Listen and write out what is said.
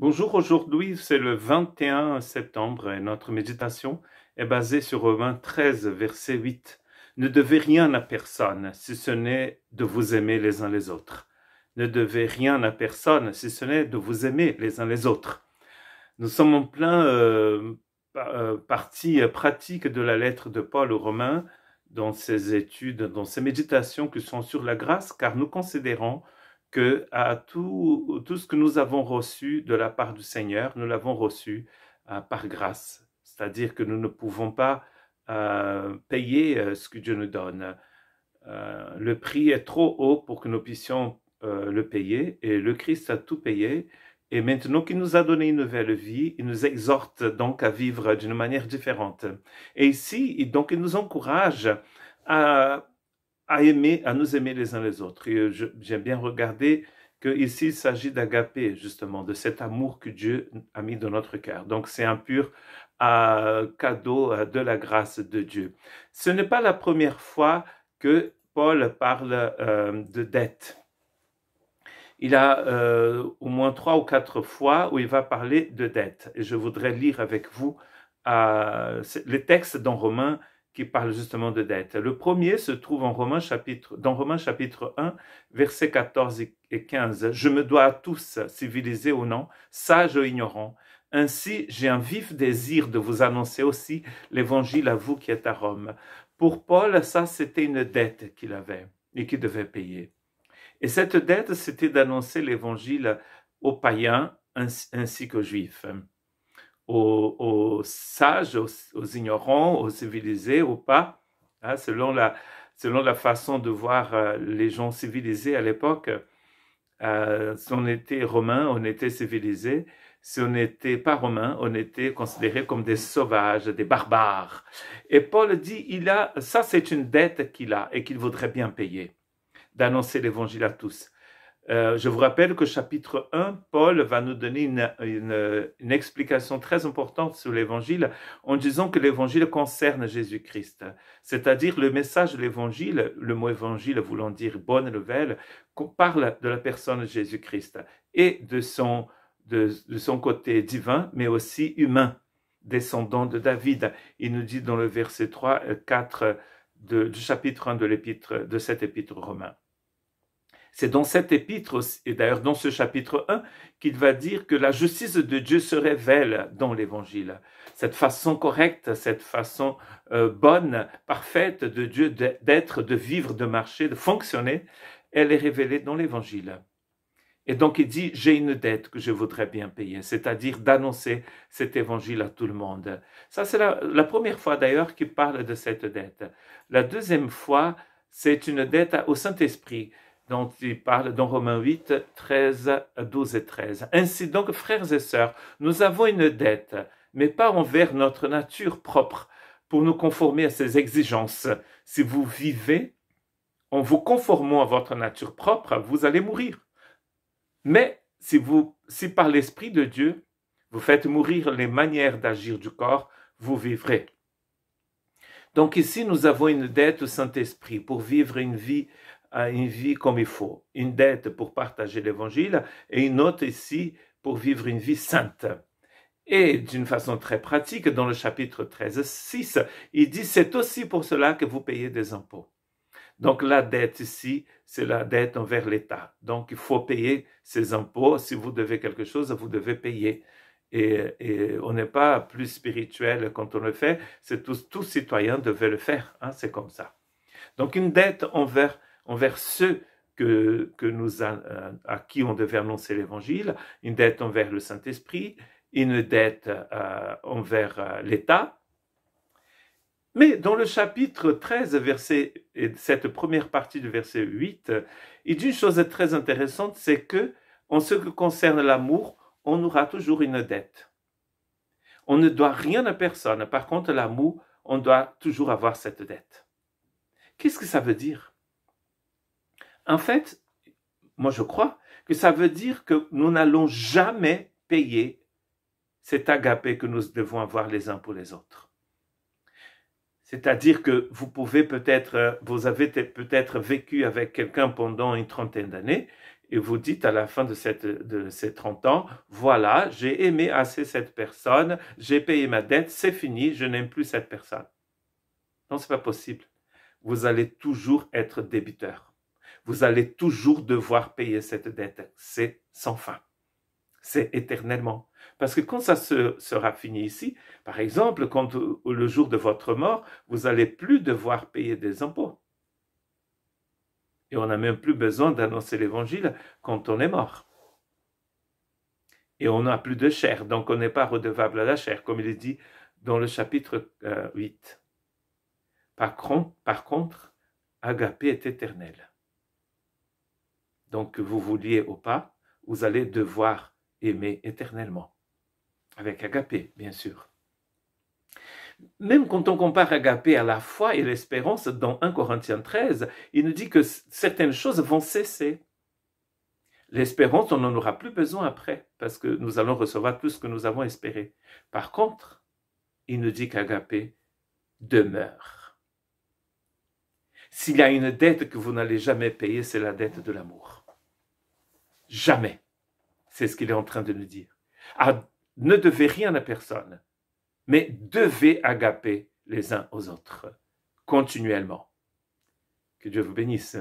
Bonjour, aujourd'hui c'est le 21 septembre et notre méditation est basée sur Romains 13, verset 8. Ne devez rien à personne si ce n'est de vous aimer les uns les autres. Ne devez rien à personne si ce n'est de vous aimer les uns les autres. Nous sommes en plein euh, euh, partie euh, pratique de la lettre de Paul aux Romains dans ses études, dans ses méditations qui sont sur la grâce, car nous considérons que à tout, tout ce que nous avons reçu de la part du Seigneur, nous l'avons reçu euh, par grâce. C'est-à-dire que nous ne pouvons pas euh, payer euh, ce que Dieu nous donne. le prix est trop haut pour que nous puissions le payer et le Christ a tout payé. Et maintenant qu'il nous a donné une nouvelle vie, il nous exhorte donc à vivre d'une manière différente. Et ici, donc, il nous encourage à à aimer, à nous aimer les uns les autres. Euh, j'aime bien regarder que ici il s'agit d'agapé, justement, de cet amour que Dieu a mis dans notre cœur. Donc c'est un pur euh, cadeau euh, de la grâce de Dieu. Ce n'est pas la première fois que Paul parle de dette. Il a au moins trois ou quatre fois où il va parler de dette. Et je voudrais lire avec vous les textes dans Romains qui parle justement de dette. Le premier se trouve en Romains chapitre, dans Romains chapitre 1, versets 14 et 15. Je me dois à tous, civilisés ou non, sages ou ignorants. Ainsi, j'ai un vif désir de vous annoncer aussi l'évangile à vous qui êtes à Rome. Pour Paul, ça, c'était une dette qu'il avait et qu'il devait payer. Et cette dette, c'était d'annoncer l'évangile aux païens ainsi, qu'aux juifs, aux sages, aux, ignorants, aux civilisés ou pas, hein, selon, la, selon la façon de voir euh, les gens civilisés à l'époque. Euh, si on était romain, on était civilisé. Si on n'était pas romain, on était considéré comme des sauvages, des barbares. Et Paul dit, il a, ça c'est une dette qu'il a et qu'il voudrait bien payer, d'annoncer l'évangile à tous. Euh, je vous rappelle que chapitre 1, Paul va nous donner une, une, une explication très importante sur l'évangile en disant que l'évangile concerne Jésus-Christ, c'est-à-dire le message de l'évangile, le mot évangile voulant dire bonne nouvelle, parle de la personne de Jésus-Christ et de son, de, son côté divin, mais aussi humain, descendant de David. Il nous dit dans le verset 3, 4 euh, du chapitre 1 de, de cet épître romain. C'est dans cette épître, et d'ailleurs dans ce chapitre 1, qu'il va dire que la justice de Dieu se révèle dans l'Évangile. Cette façon correcte, cette façon euh, bonne, parfaite de Dieu d'être, de vivre, de marcher, de fonctionner, elle est révélée dans l'Évangile. Et donc il dit, j'ai une dette que je voudrais bien payer, c'est-à-dire d'annoncer cet évangile à tout le monde. Ça, c'est la, première fois d'ailleurs qu'il parle de cette dette. La deuxième fois, c'est une dette au Saint-Esprit dont il parle dans Romains 8, 13, 12 et 13. Ainsi donc, frères et sœurs, nous avons une dette, mais pas envers notre nature propre, pour nous conformer à ses exigences. Si vous vivez en vous conformant à votre nature propre, vous allez mourir. Mais si, vous, si par l'Esprit de Dieu, vous faites mourir les manières d'agir du corps, vous vivrez. Donc ici, nous avons une dette au Saint-Esprit pour vivre une vie à une vie comme il faut, une dette pour partager l'évangile et une autre ici pour vivre une vie sainte. Et d'une façon très pratique, dans le chapitre 13, 6, il dit, c'est aussi pour cela que vous payez des impôts. Donc la dette ici, c'est la dette envers l'État. Donc il faut payer ses impôts. Si vous devez quelque chose, vous devez payer. Et, on n'est pas plus spirituel quand on le fait. C'est tous, tous citoyens devaient le faire. Hein, c'est comme ça. Donc une dette envers envers ceux que, que nous euh, à qui on devait annoncer l'Évangile, une dette envers le Saint-Esprit, une dette euh, envers euh, l'État. Mais dans le chapitre 13, verset, cette première partie du verset 8, il dit une chose très intéressante, c'est que en ce qui concerne l'amour, on aura toujours une dette. On ne doit rien à personne. Par contre, l'amour, on doit toujours avoir cette dette. Qu'est-ce que ça veut dire en fait, moi je crois que ça veut dire que nous n'allons jamais payer cet agapé que nous devons avoir les uns pour les autres. C'est-à-dire que vous pouvez peut-être, euh, vous avez peut-être vécu avec quelqu'un pendant une trentaine d'années et vous dites à la fin de, ces trente ans, voilà, j'ai aimé assez cette personne, j'ai payé ma dette, c'est fini, je n'aime plus cette personne. Non, c'est pas possible. Vous allez toujours être débiteur vous allez toujours devoir payer cette dette. C'est sans fin. C'est éternellement. Parce que quand ça se sera fini ici, par exemple, quand euh, le jour de votre mort, vous allez plus devoir payer des impôts. Et on n'a même plus besoin d'annoncer l'évangile quand on est mort. Et on n'a plus de chair, donc on n'est pas redevable à la chair, comme il est dit dans le chapitre 8. Euh, par contre, par contre agapé est éternel donc que vous vouliez ou pas, vous allez devoir aimer éternellement. Avec agapé, bien sûr. Même quand on compare agapé à la foi et l'espérance dans 1 Corinthiens 13, il nous dit que certaines choses vont cesser. L'espérance, on n'en aura plus besoin après, parce que nous allons recevoir tout ce que nous avons espéré. Par contre, il nous dit qu'agapé demeure. S'il y a une dette que vous n'allez jamais payer, c'est la dette de l'amour. Jamais. C'est ce qu'il est en train de nous dire. Ah, ne devez rien à personne, mais devez agaper les uns aux autres, continuellement. Que Dieu vous bénisse.